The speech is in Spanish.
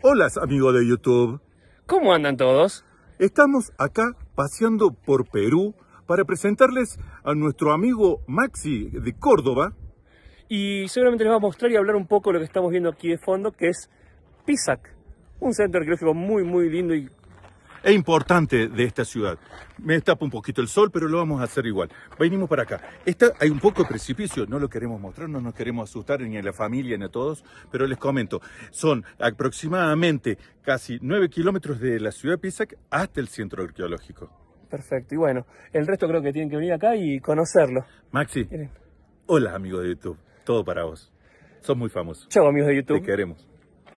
Hola amigos de YouTube. ¿Cómo andan todos? Estamos acá paseando por Perú para presentarles a nuestro amigo Maxi de Córdoba. Y seguramente les va a mostrar y hablar un poco lo que estamos viendo aquí de fondo, que es Pisac, un centro arqueológico muy muy lindo y es importante de esta ciudad. Me destapa un poquito el sol, pero lo vamos a hacer igual. Venimos para acá. Esta, hay un poco de precipicio, no lo queremos mostrar, no nos queremos asustar ni a la familia ni a todos, pero les comento, son aproximadamente casi nueve kilómetros de la ciudad de Pisac hasta el centro arqueológico. Perfecto, y bueno, el resto creo que tienen que venir acá y conocerlo. Maxi, hola amigos de YouTube, todo para vos. Son muy famosos. Chao amigos de YouTube. Te queremos.